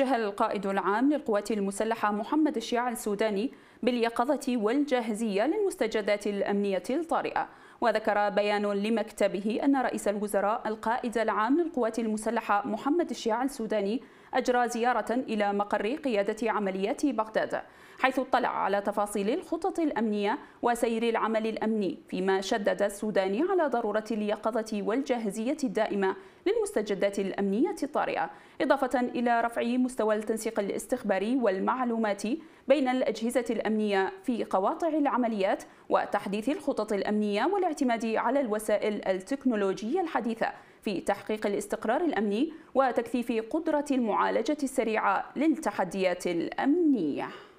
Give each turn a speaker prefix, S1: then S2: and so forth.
S1: وجه القائد العام للقوات المسلحة محمد الشيع السوداني باليقظة والجاهزية للمستجدات الأمنية الطارئة وذكر بيان لمكتبه أن رئيس الوزراء القائد العام للقوات المسلحة محمد الشيع السوداني أجرى زيارة إلى مقر قيادة عمليات بغداد حيث اطلع على تفاصيل الخطط الأمنية وسير العمل الأمني فيما شدد السوداني على ضرورة اليقظة والجاهزية الدائمة للمستجدات الأمنية الطارئة إضافة إلى رفع مستوى التنسيق الاستخباري والمعلوماتي بين الأجهزة الأمنية في قواطع العمليات وتحديث الخطط الأمنية والاعتماد على الوسائل التكنولوجية الحديثة في تحقيق الاستقرار الأمني وتكثيف قدرة المعالجة السريعة للتحديات الأمنية